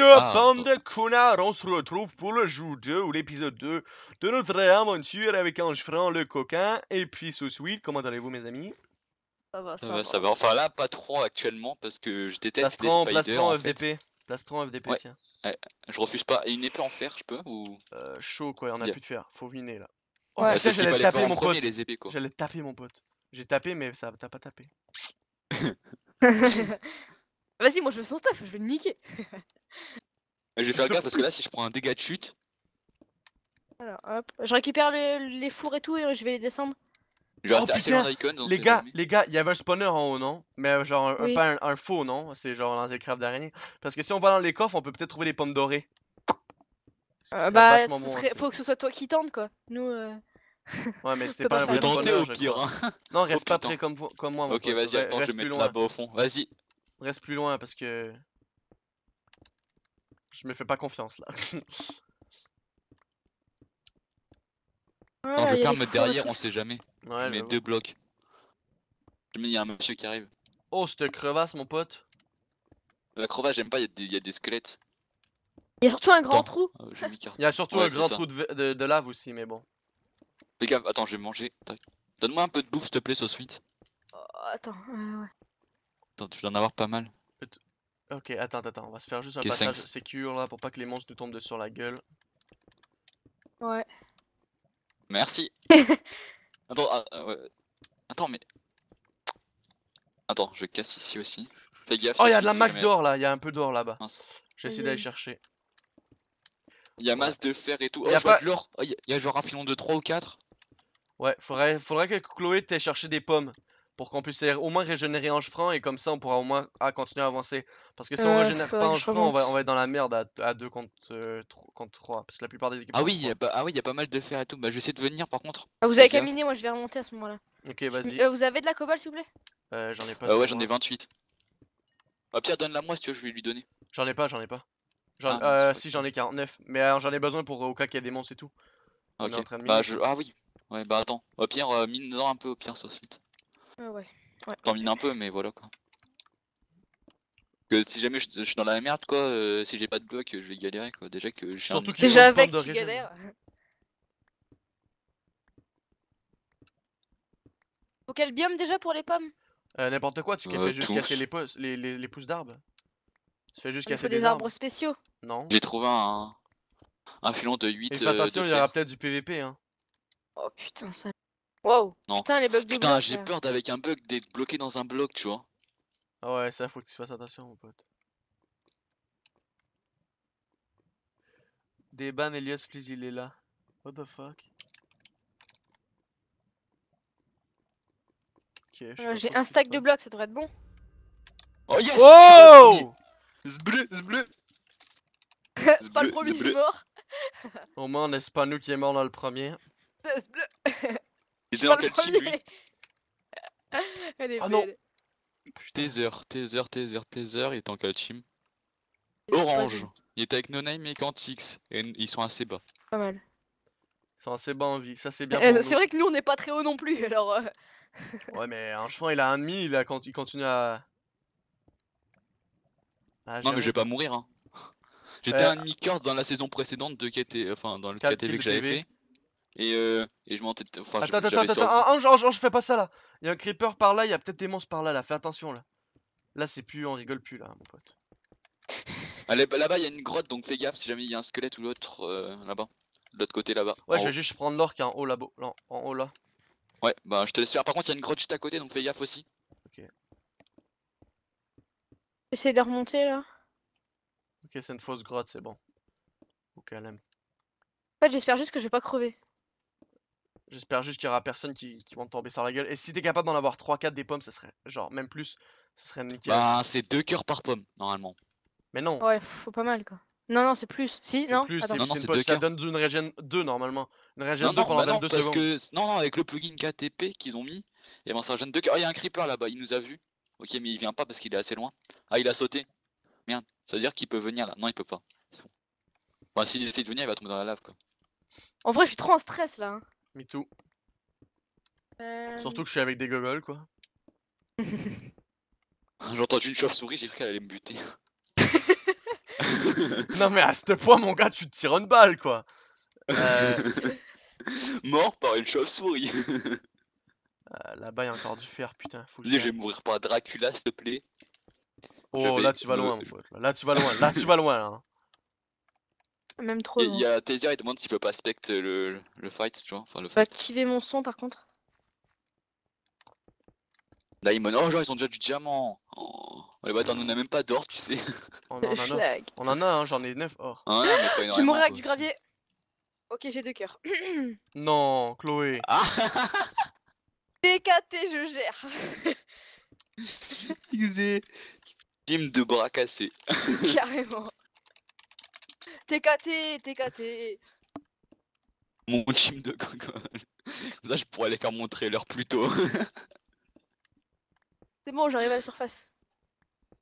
Bande ah, de connards on se retrouve pour le jour 2 ou l'épisode 2 de notre aventure avec Ange Franc, le coquin, et puis Sweet. Comment allez-vous, mes amis Ça euh, va, ça, va. Enfin, là, pas trop actuellement parce que je déteste les spiders. Plastron en FDP. Plastron FDP, tiens. je refuse pas. une épée en fer, je peux ou... Euh, chaud, quoi, on a plus de fer. Faut viner là. ouais, oh, j'allais taper, mon pote. J'allais taper mon pote. J'ai tapé, mais ça t'as pas tapé. Vas-y, moi je veux son stuff, je vais le niquer. Je vais faire parce que là, si je prends un dégât de chute. Je récupère les, fours et tout et je vais les descendre. oh putain Les gars, les gars, il y avait un spawner en haut, non Mais euh, genre, un, pas un, faux, non C'est genre dans les crafts d'araignée. Parce que si on va dans les coffres, on peut peut-être trouver les pommes dorées. Euh, bah, faut que ce soit toi qui tente, quoi. Nous. Euh, ouais, mais c'était pas, un vrai spawner, au pire. Non, reste pas près comme, comme moi. ok, vas-y, attends, je vais mettre là-bas au fond. Vas-y. Reste plus loin parce que. Je me fais pas confiance là. je ferme derrière, on sait jamais. Ouais, mais deux blocs. Il y a un monsieur qui arrive. Oh, cette crevasse, mon pote. La crevasse, j'aime pas, il y, a des squelettes. Il y a surtout un grand trou. Y'a ah, y a surtout un grand trou de, lave aussi, mais bon. Les gaffe attends, je vais manger. Donne-moi un peu de bouffe, s'il te plaît, sauce Oh, attends, ouais. Attends, tu dois en avoir pas mal. Ok, attends, attends, on va se faire juste un passage sécur là pour pas que les monstres nous tombent de sur la gueule. Ouais. Merci. attends, ah, ah, attends, mais. Attends, je casse ici aussi. Fais gaffe. Oh, il y de la max d'or là, il y un peu d'or là-bas. J'essaie d'aller chercher. Il y a masse de fer et tout. Oh, y a pas... de l'or. Oh, il y, genre un filon de 3 ou 4. Ouais, faudrait, faudrait que Chloé t'aille chercher des pommes pour qu'on puisse au moins régénérer en franc et comme ça on pourra au moins à ah, continuer à avancer. Parce que si on régénère pas en franc, on va, être dans la merde à 2 contre 3. Euh, parce que la plupart des équipes. Ah oui, ah oui, il y a pas mal de fer et tout. Bah, je vais essayer de venir par contre. Ah, vous avez caminé moi je vais remonter à ce moment-là. Ok, vas-y. Euh, vous avez de la cobalt s'il vous plaît euh, J'en ai pas. Bah, ouais, j'en ai 28. Bah, Pierre, donne-la moi si tu veux, je vais lui donner. J'en ai pas, j'en ai pas. Ah, euh, si, j'en ai 49. Mais euh, j'en ai besoin pour au cas qu'il y ait des monstres et tout. Bah, ah oui. Ouais, bah attends. Au bah, pire, mine-en un peu au pire, ça suite. Ouais, ouais. un peu, mais voilà quoi. Que si jamais je, suis dans la merde, quoi, euh, si j'ai pas de bloc, je vais galérer, quoi. Déjà que je suis Surtout un... avec, Faut quel biome déjà pour les pommes euh, N'importe quoi, tu euh, fais juste casser les, pousses d'arbres. Tu fais juste casser des, arbres. spéciaux. Non. J'ai trouvé un, un filon de 8. Et attention, il y aura peut-être du PVP, hein. Oh putain, ça. Wow. Putain, les bugs du Putain, j'ai peur d'avec un bug d'être bloqué dans un bloc, tu vois. Ah ouais, ça faut que tu fasses attention, mon pote. Des Elias please il est là. What the fuck? Ok, euh, J'ai un stack de hein. blocs, ça devrait être bon. Oh yes Oh Zbleu, zbleu Pas le premier qui est mort. Au moins, n'est-ce pas nous qui est mort dans le premier. C'est Il dans quel Elle est Ah non Taser, il est en team Orange. Il est avec No et Quantix. Et ils sont assez bas. Pas mal. C'est assez bas en vie, ça c'est bien. Eh, c'est vrai que nous on est pas très haut non plus, alors. Euh. Ouais, mais un chemin il a un demi, il, a, quand- il continue à. Ah, non mais je vais pas mourir hein. J'étais euh, un demi-cœur dans la saison précédente de KT, enfin dans le KTV que j'avais fait. Et, euh, et je m'entête. attends, attends, attends, ah, fais pas ça là. Il y a un creeper par là, il y a peut-être des monstres par là, là. Fais attention là. Là, c'est plus, on rigole plus là, mon pote. Bah, là-bas, il y a une grotte, donc fais gaffe si jamais il y a un squelette ou l'autre euh, là-bas. De l'autre côté là-bas. Ouais, je vais juste prendre l'or qui est en hein, haut là-bas. En haut là. Ouais, bah je te laisse faire. Par contre, il y a une grotte juste à côté, donc fais gaffe aussi. Ok. Essaye de remonter là. Ok, c'est une fausse grotte, c'est bon. Au calme. En fait, j'espère juste que je vais pas crever. J'espère juste qu'il y aura personne qui, qui vont tomber sur la gueule. Et si t'es capable d'en avoir 3-4 des pommes, ça serait genre même plus, ça serait nickel. Bah, c'est 2 cœurs par pomme, normalement. Mais non. Ouais, faut pas mal quoi. Non, non, c'est plus. Si, non. c'est, non, c'est ça donne une régène 2 normalement. Une régène 2 non, pendant 22 bah parce secondes. Que... Non, non, avec le plugin KTP qu'ils ont mis, et eh ben ça gêne 2 cœurs. Oh, il y a un creeper là-bas, il nous a vu. Ok, mais il vient pas parce qu'il est assez loin. Ah, il a sauté. Merde, ça veut dire qu'il peut venir là. Non, il peut pas. Bon. si bah, s'il essaie de venir, il va tomber dans la lave quoi. En vrai, je suis trop en stress là. Hein. Me too. Surtout euh, que je suis avec des gogoles, quoi. J'entends une chauve-souris, j'ai cru qu'elle allait me buter. non, mais à ce point, mon gars, tu te tires une balle, quoi. Euh. Mort par une chauve-souris. Euh, là-bas, il y a encore du fer, putain. je vais mourir par Dracula, s'il te plaît. Oh, là, tu vas loin, mon pote. Là, tu vas loin, là, tu vas loin. Hein. Même trop. Il y a Taser, il demande s'il peut pas specter le, fight, tu vois. Enfin, le fight. Activer mon son par contre. Là, ils oh, genre, ils ont déjà du diamant. Oh, bah, en on a même pas d'or, tu sais. On en a, un. on en a, j'en ai 9 or. Ah, tu mourras avec du gravier. Ok, j'ai deux cœurs. non, Chloé. Ah. TKT, je gère. il team de bras cassés. Carrément. TKT, TKT. Mon team de Comme ça, je pourrais les faire montrer l'heure plus tôt. C'est bon, j'arrive à la surface.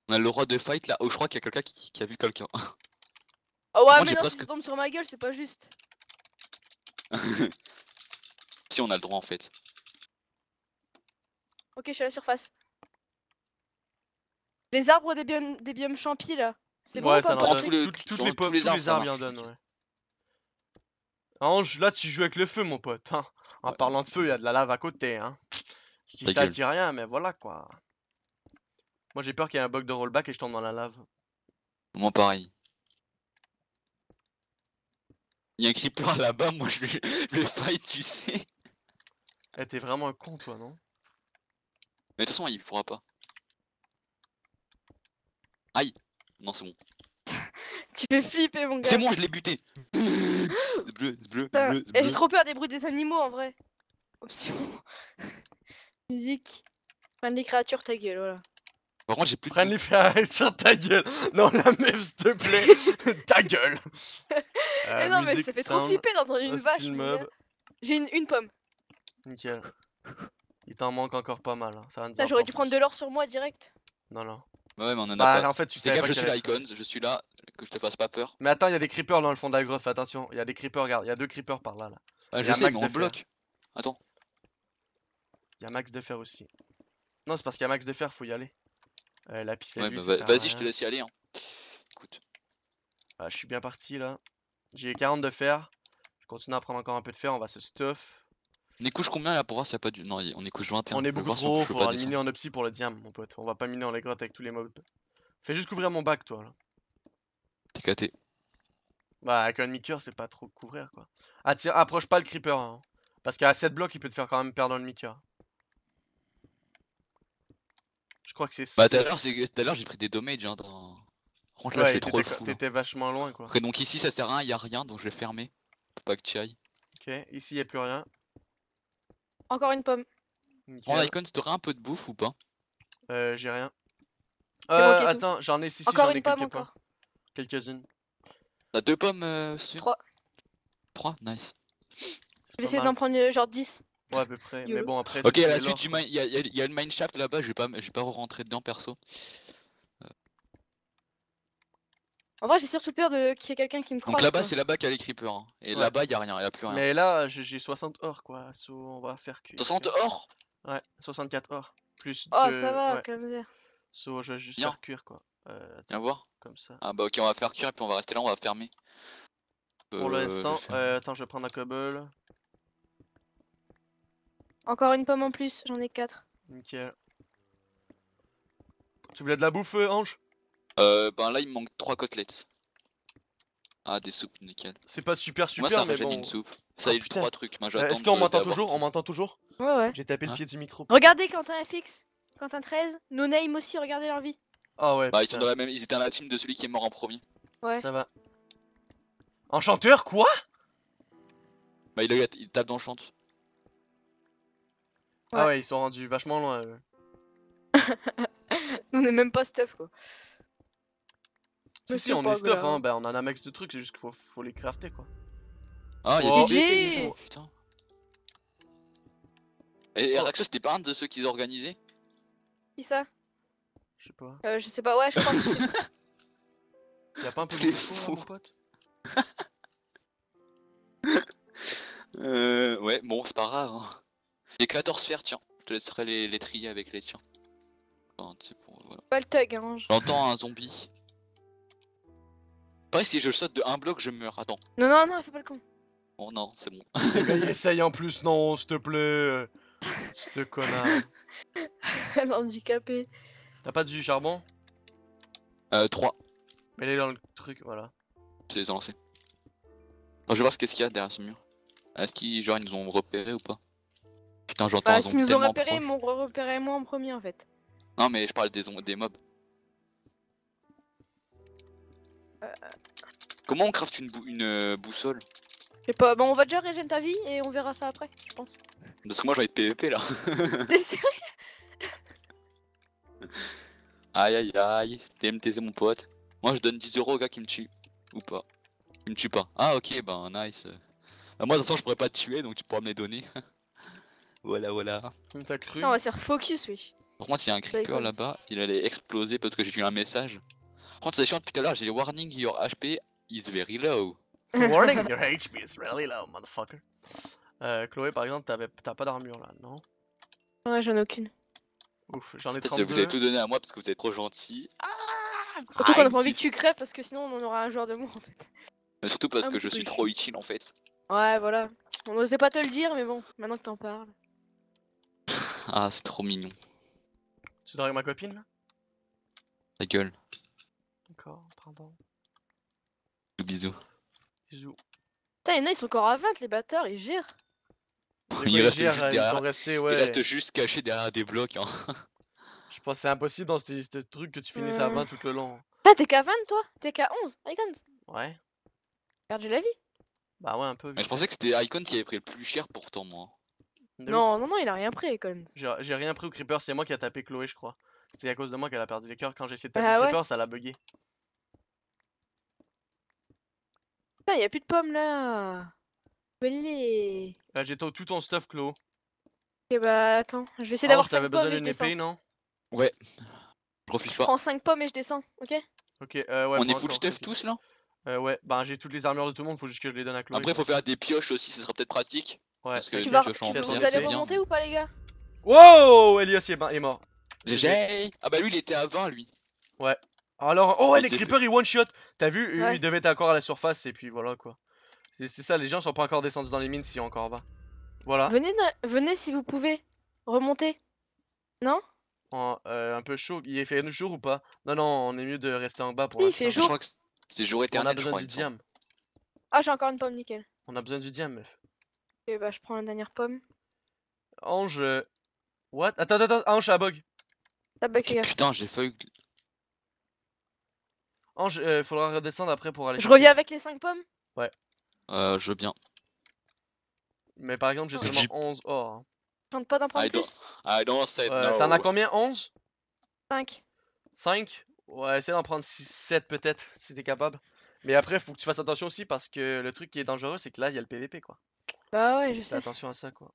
On a le roi de fight là. Oh, je crois qu'il y a quelqu'un qui, a vu quelqu'un. Oh ouais, mais non, si tombe sur ma gueule, c'est pas juste. si, on a le droit en fait. Ok, je suis à la surface. Les arbres des des biomes champis là ouais, ça toutes, les, pommes, tous en hein. ouais. là, tu joues avec le feu, mon pote. Hein. En parlant de feu, il y a de la lave à côté. Hein. ça, je dis rien, mais voilà quoi. Moi, j'ai peur qu'il y ait un bug de rollback et je tombe dans la lave. Moi, pareil. Il y a un creeper là-bas, moi je le fight, tu sais. Eh, t'es vraiment un con, toi, non Mais de toute façon, il pourra pas. Aïe non, c'est bon. tu fais flipper, mon gars. C'est bon, je l'ai buté. c'est bleu, c'est bleu, bleu, eh, j'ai trop peur des bruits des animaux en vrai. Option. Musique. Prends les créatures, ta gueule, voilà. Par contre, j'ai plus. Prends les ta gueule. Non, la meuf, s'il te plaît. ta gueule. Eh mais euh, non, mais ça fait trop flipper d'entendre une vache. J'ai une, pomme. Nickel. Il t'en manque encore pas mal. Hein. Ça, ça j'aurais dû prendre de l'or sur moi direct. Non, non. Ouais, mais on en a bah, en fait, tu sais que je suis là, je suis là, que je te fasse pas peur. Mais attends, il y a des creepers dans le fond de attention, il y a des creepers, regarde, il y a deux creepers par là. là. Ah, je sais, mais on bloque. Attends. Il y a Max de fer aussi. Non, c'est parce qu'il y a Max de fer, faut y aller. Euh, la piste ouais, bah, bah, Vas-y, je te laisse y aller. Hein. Écoute. Ah, je suis bien parti là. J'ai 40 de fer. Je continue à prendre encore un peu de fer, on va se stuff. On est couche combien là pour voir s'il n'y a pas du. Non, on est couche 21. On est beaucoup trop, si faut miner en opsy pour le diam, mon pote. On va pas miner en les grottes avec tous les mobs. Fais juste couvrir mon bac, toi là. T'es caté. Bah, avec un demi c'est pas trop couvrir quoi. Ah, tiens, approche pas le creeper. Hein. Parce qu'à 7 blocs, il peut te faire quand même perdre le demi Je crois que c'est Bah, tout à l'heure, j'ai pris des dommages hein, dans. Franchement, ouais, là, t'étais vachement loin quoi. ok donc ici, ça sert à rien, y'a a rien, donc je vais fermer. pas que tu ailles. Ok, ici, y'a a plus rien. Encore une pomme. En icon, un peu de bouffe ou pas Euh, j'ai rien. Euh, attends, j'en ai 6 si, j'en ai quelques pommes. Quelques-unes. T'as deux pommes euh, sur 3. 3, nice. Je vais essayer d'en prendre euh, genre 10. Ouais, à peu près. Mais bon, après. Ok, à la suite il y, a le là-bas, je vais pas, pas rentrer dedans perso. En vrai, j'ai surtout peur de qu'il y ait quelqu'un qui me croise. Donc là-bas, c'est là-bas qu'il y a les creepers. Et là-bas, il y a rien, il y a plus rien. Mais là, j'ai 60 or quoi. So, on va faire cuire 60 or Ouais, 64 or. Plus. Oh, ça va, comme ça. So, je vais juste faire cuire quoi. Euh, Viens voir. Comme ça. Ah bah ok, on va faire cuire et puis on va rester là, on va fermer. Pour euh, l'instant, euh, attends, je vais prendre un cobble. Encore une pomme en plus, j'en ai 4. Nickel. Tu voulais de la bouffe, euh, Ange euh, ben là, il me manque 3 côtelettes. Ah, des soupes, nickel. C'est pas super super, Moi, ça mais bon. Une soupe. Ça, oh, a trois trucs. Moi, euh, Est-ce qu'on m'entend toujours On m'entend toujours Ouais, ouais. J'ai tapé le hein pied du micro. Regardez Quentin FX, Quentin 13, No Name aussi, regardez leur vie. Ah ouais. Bah, ils, sont dans la même... ils étaient dans la team de celui qui est mort en premier. Ouais. Ça va. Enchanteur, quoi Bah, il, a... il tape d'enchant ah Ouais. Ah ouais, ils sont rendus vachement loin. On est même pas stuff, quoi. Si, si, on est stuff, euh, hein, bah, on a un max de trucs, c'est juste qu'il faut, faut, les crafter quoi. Ah, y'a a des. Oh, putain. Et oh. Araxos, c'était pas un de ceux qu'ils ont organisé Qui ça Je sais pas. Euh, je sais pas, ouais, je pense que c'est. Y'a pas un peu de fou, mon pote Euh, ouais, bon, c'est pas rare Hein. J'ai 14 sphères, tiens. Je te laisserai les, les trier avec les tiens. pour, Pas le tag, hein. J'entends un zombie. Pareil, si je saute de un bloc, je meurs. Attends. Non, non, non, fais pas le con. Oh non, c'est bon. Eh ben, essaye en plus, non, s'il te plaît. te euh, connard. Elle handicapée. T'as pas du charbon Euh, 3. Mets-les dans le truc, voilà. Je les ai je vais voir ce qu'il y a derrière ce mur. Est-ce qu'ils, genre, ils nous ont repérés ou pas Putain, j'entends. Bah, s'ils nous ont repérés, ils m'ont repéré moi en premier en fait. Non, mais je parle des, des mobs. Comment on craft une, une euh, boussole Je pas, bon, on va déjà régénérer ta vie et on verra ça après, je pense. Parce que moi, je vais être là. T'es sérieux Aïe aïe aïe, TMTZ mon pote. Moi je donne 10 euros au gars qui me tue. Ou pas. Il me tue pas. Ah ok, bah nice. Bah moi de toute façon je pourrais pas te tuer donc tu pourras me les donner. voilà voilà. cru Non, on va se refocus oui. Par contre, il y a un creeper là-bas, il allait exploser parce que j'ai eu un message contre, c'est depuis tout à l'heure, j'ai les warning, your HP is very low. Warning, your HP is really low, motherfucker. Euh, Chloé, par exemple, t'as pas d'armure là, non Ouais, j'en ai aucune. Ouf, j'en ai 32. Vous avez tout donné à moi parce que vous êtes trop gentil. Ah surtout qu'on a pas envie que tu crèves parce que sinon on en aura un joueur de moins en fait. Mais surtout parce ah, que je suis trop utile en fait. Ouais, voilà. On n'osait pas te le dire, mais bon, maintenant que t'en parles. Ah, c'est trop mignon. Tu dors avec ma copine là Ta gueule d'accord, pardon. Bisous. Bisous. Putain, il ils sont encore à 20, les bâtards, ils gèrent. Ils, restent gèrent, euh, derrière, ils sont restés, ouais. Ils restent juste cachés derrière des blocs. Hein. Je pense que c'est impossible dans ce, truc que tu finisses à 20 tout le long. Ah, t'es qu'à 20 toi T'es qu'à 11, Icons Ouais. Perdu la vie Bah ouais, un peu. Mais je pensais que c'était Icon qui avait pris le plus cher pourtant, moi. non, non, non, il a rien pris, Icon. J'ai rien pris au Creeper, c'est moi qui a tapé Chloé, je crois. C'est à cause de moi qu'elle a perdu les coeurs Quand j'ai essayé de taper ah le Creeper, ça l'a bugué. Putain, y'a plus de pommes là. Bah j'ai tout ton stuff clos. Ok, bah attends, je vais essayer ah, d'avoir 5 pommes. besoin d'une épée, non Ouais. Je Je prends 5 pommes et je descends, ok Ok, euh, ouais. On est full stuff tous là euh, ouais, bah j'ai toutes les armures de tout le monde, faut juste que je les donne à Clo. Après, faut faire des pioches aussi, ça sera peut-être pratique. Ouais, parce que tu vas, vous allez remonter ou pas, les gars Wow Elias est, est mort. GG Ah bah lui, il était à 20, lui. Ouais. Alors, oh ouais, les creepers, ils one-shot. T'as vu, il ils devaient être encore à la surface et puis voilà quoi. C'est ça, les gens sont pas encore descendus dans les mines si encore va. Voilà. Venez, venez si vous pouvez. Remonter. Non euh, Un peu chaud. Il fait jour ou pas Non, non, on est mieux de rester en bas pour oui, Il fait jour. C'est jour éternel. On a besoin du diam. Ah, j'ai encore une pomme, nickel. On a besoin du diam, meuf. Et bah, je prends la dernière pomme. Ange. Euh, what Attends, attends, Ange, ça bug. Ça bug, les gars. Putain, j'ai failli, Ange, euh, il faudra redescendre après pour aller. Je reviens avec les 5 pommes Ouais. Euh, je veux bien. Mais par exemple, j'ai seulement 11 or. Hein. tente pas d'en prendre I plus I don't say T'en as combien 11 5. 5 Ouais, essaie d'en prendre 6, 7 peut-être, si t'es capable. Mais après, faut que tu fasses attention aussi parce que le truc qui est dangereux, c'est que là, il y a le PVP quoi. Bah ouais, je sais. attention à ça quoi.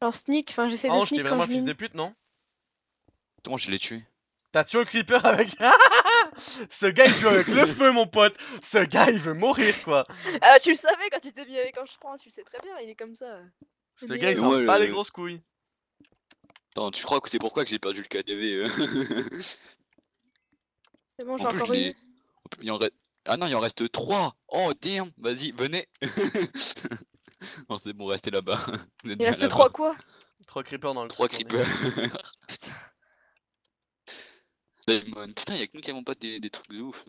Alors sneak, enfin j'essaie de sneak. Ange, t'es vraiment fils de pute, non Comment je l'ai tué T'as tué un creeper avec. Ce gars il joue avec le feu, mon pote. Ce gars il veut mourir quoi. Ah, tu le savais quand tu t'es mis avec un prends, tu le sais très bien, il est comme ça. Ce gars il sent pas les grosses couilles. Attends, tu crois que c'est pourquoi que j'ai perdu le KDV euh C'est bon, j'ai encore une. Ah non, il en reste 3 Oh damn Vas-y, venez Non, c'est bon, restez là-bas. Il reste 3 quoi 3 creepers dans le 3 creepers Putain, y'a que nous qui avons pas des, trucs de ouf.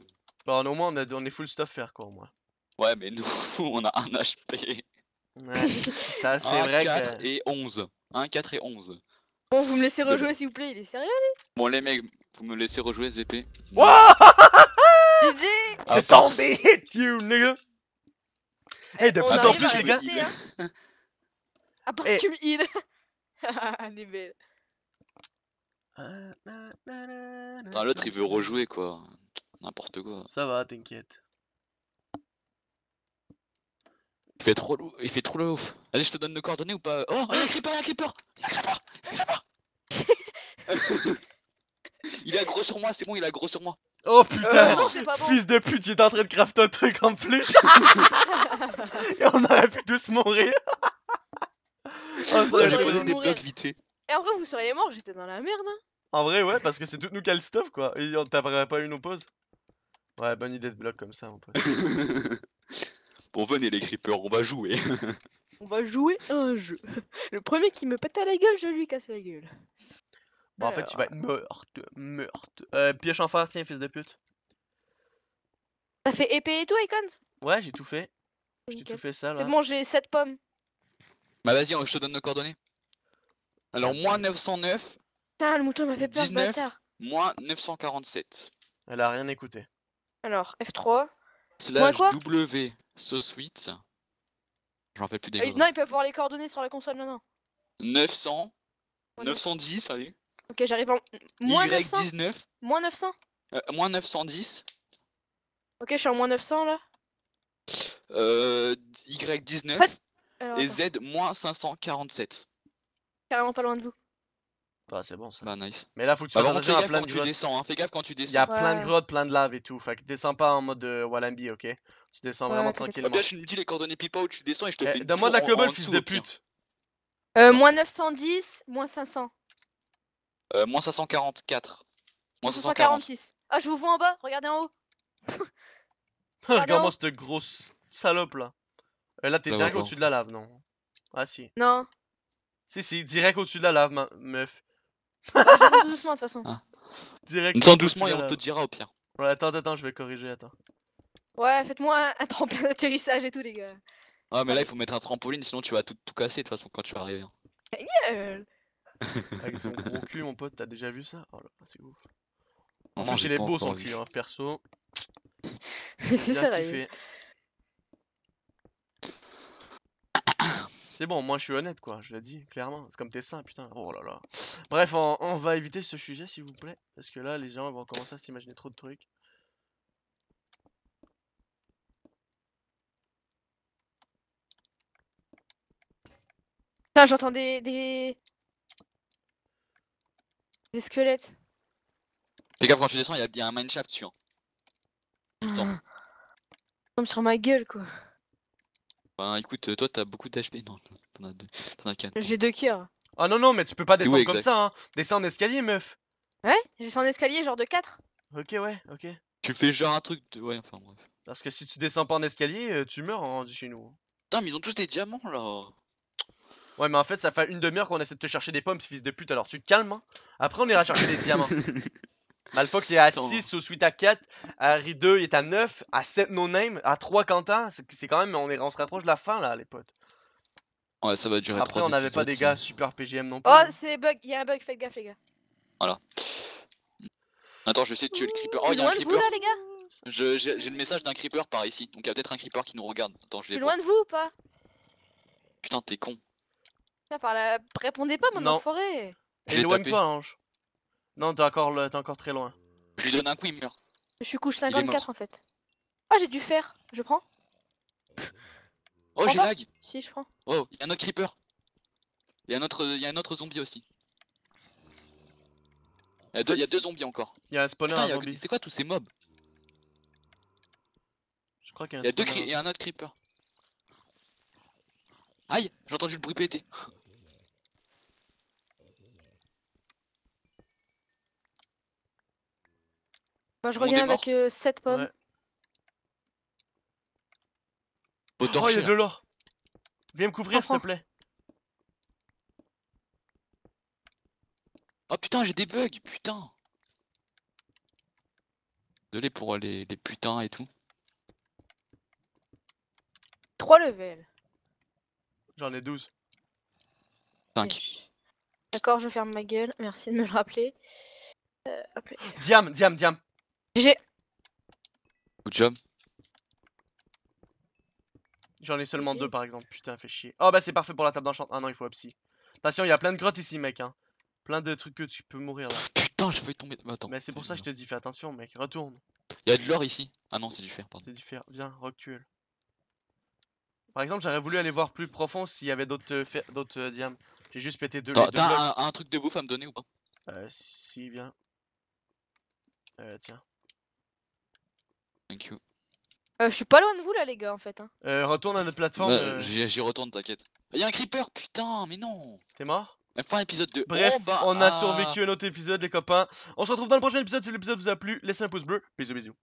Bah, au moins, on, est full stuff faire quoi, au moins. Ouais, mais nous, on a un HP. Ouais, ça, c'est vrai 4 que... et 11. 1, 4 et 11. Bon, vous me laissez rejouer, s'il vous plaît, il est sérieux, lui Bon, les mecs, vous me laissez rejouer, ZP. GG The zombie hit you, nigga Eh, de plus en plus, les gars Ah, hein. parce si eh. tu me heal Elle est belle ah, l'autre, il veut bah, rejouer quoi. N'importe quoi. Ça va, t'inquiète. Il fait trop lourd, il fait trop Allez, je te donne nos coordonnées ou pas Oh, il y a un creeper, il a un creeper Il y a il gros sur moi, c'est bon, il a gros sur moi. Oh putain, euh, fils de pute, j'étais en train de crafter un truc en plus. Et on aurait pu tous mourir. oh, ça, ouais, des blocs vite fait. Et en vrai, vous seriez mort j'étais dans la merde. Hein. En vrai, ouais, parce que c'est toutes nous qui a le stuff, quoi. Et on t'appellerait pas une nos pause Ouais, bonne idée de bloc comme ça, en pote. bon, venez les creepers, on va jouer. on va jouer un jeu. Le premier qui me pète à la gueule, je lui casse la gueule. Bon, en fait, tu vas être meurtre, meurtre. Euh, en fer, tiens, fils de pute. T'as fait épée et tout, Icons Ouais, j'ai tout fait. J'ai tout fait ça, là. C'est bon, j'ai 7 pommes. Bah, vas-y, je te donne nos coordonnées. Alors, moins 909, Putain, le mouton m'a fait peur, bâtard. Moins 947. Elle a rien écouté. Alors, F3. Slash W, sauce 8. J'en rappelle plus des euh, Non, hein. ils peuvent voir les coordonnées sur la console, non, non. 900. 910, allez. Ok, j'arrive en. Moins 900. Moins 900. Euh, moins 910. Ok, je suis en moins 900 là. Euh, Y19 euh, et Z moins 547. Carrément pas loin de vous. Bah, c'est bon ça. Bah, nice. Mais là, faut que tu bah, fasses à plein de grottes. Descends, hein. Fais gaffe quand tu descends. Il y a plein de grottes, plein de lave et tout. Fait que descends pas en mode Walambi euh, Wallambi, ok Tu descends vraiment tranquillement. Bien, je me dis les coordonnées pipa où tu descends et je te eh, fais. Donne-moi de la cobble, fils de pute. Euh, moins 910, moins 500. Euh, moins 544. Moins 546. Ah, je vous vois en bas, regardez en haut. Regarde-moi cette grosse salope là. Euh, là, t'es bah, direct au-dessus de la lave, non Ah, si. Non. Si, si, direct au-dessus de la lave, meuf. Descends ah, doucement de toute façon. Ah. Direct. Euh, doucement et on te dira au pire. Ouais, attends, attends, je vais corriger, attends. Ouais, faites-moi un, tremplin d'atterrissage et tout, les gars. Ouais, mais là, il faut mettre un trampoline, sinon tu vas tout, tout casser de toute façon quand tu vas arriver. Génial Avec son gros cul, mon pote, t'as déjà vu ça Oh là, c'est ouf. On plus, les beaux beau cul, hein, perso. C'est ça, C'est bon, moi je suis honnête, quoi. Je l'ai dit, clairement. C'est comme tes sain, putain. Oh là là. Bref, on, va éviter ce sujet, s'il vous plaît. Parce que là, les gens vont commencer à s'imaginer trop de trucs. Putain, j'entends des, des... squelettes. Fais gaffe quand tu descends, il y, a un mineshaft dessus. Hein. Ah. sur ma gueule quoi. Bah écoute, euh, toi t'as beaucoup d'HP. Non, t'en as deux. quatre. J'ai deux cœurs. Hein. Ah non, non, mais tu peux pas descendre comme ça, hein. Descends en escalier, meuf. Ouais, j'ai en escalier, genre de 4. Ok, ouais, ok. Tu fais genre un truc Ouais, enfin bref. Parce que si tu descends pas en escalier, euh, tu meurs en hein, rendu chez nous. Hein. Putain, mais ils ont tous des diamants là. Ouais, mais en fait, ça fait une demi-heure qu'on essaie de te chercher des pommes, fils de pute, alors tu te calmes. Hein. Après, on ira chercher des diamants. Malfox est à 6 au suite à 4. Harry 2 est à 9. À 7 No Name. À 3 Quentin. C'est quand même. On, est, on se rapproche de la fin là, les potes. Ouais, ça va durer Après, on n'avait pas des gars super PGM non oh, plus. Oh, c'est bug. Il y a un bug. Faites gaffe, les gars. Voilà. Attends, je vais essayer de tuer le creeper. Oh, il y a un creeper. Vous, là, les gars J'ai le message d'un creeper par ici. Donc il y a peut-être un creeper qui nous regarde. Attends, je loin de vous ou pas Putain, t'es con. Euh, répondez pas, mon forêt enfoiré. Éloigne-toi, ange. Non, t'es encore, encore très loin. Je lui donne un coup, il meurt. Je suis couche 54 en fait. Ah, j'ai du fer, je prends. Oh, j'ai lag. Si, je prends. Oh, il y a un autre creeper. Il y a un autre, un autre zombie aussi. Y'a deux, zombies encore. Il un spawner, zombie. C'est quoi tous ces mobs Je crois qu'il y a deux, il un autre creeper. Aïe, j'ai entendu le bruit péter. Moi, bah, je reviens avec 7 euh, pommes. oh, il y a de l'or Viens me couvrir, s'il te plaît. Oh putain, j'ai des bugs, putain Désolé pour les, putains et tout. 3 levels. J'en ai 12. 5. D'accord, je ferme ma gueule, merci de me le rappeler. Euh, diam, Diam, Diam GG. Good job. J'en ai seulement deux par exemple. Putain, fait chier. Oh bah c'est parfait pour la table d'enchant. Ah non, il faut psy. Attention, il y a plein de grottes ici, mec. Hein. Plein de trucs que tu peux mourir là. Putain, j'ai failli tomber. attends. Mais c'est pour ça que je te dis, fais attention, mec. Retourne. Il y a de l'or ici. Ah non, c'est du fer, pardon. C'est du fer. Viens, recule Par exemple, j'aurais voulu aller voir plus profond s'il y avait d'autres euh, fer... d'autres euh, J'ai juste pété deux. T'as un, un, truc de bouffe à me donner ou pas Euh, si, viens. Euh, tiens. Thank euh, je suis pas loin de vous là, les gars, en fait. Hein. Euh, retourne à notre plateforme. Bah, euh, j'y retourne, t'inquiète. Il y a un creeper, putain, mais non. T'es mort Enfin, épisode 2. Bref, oh, bah, on a ah. survécu à notre épisode, les copains. On se retrouve dans le prochain épisode. Si l'épisode vous a plu, laissez un pouce bleu. Bisous, bisous.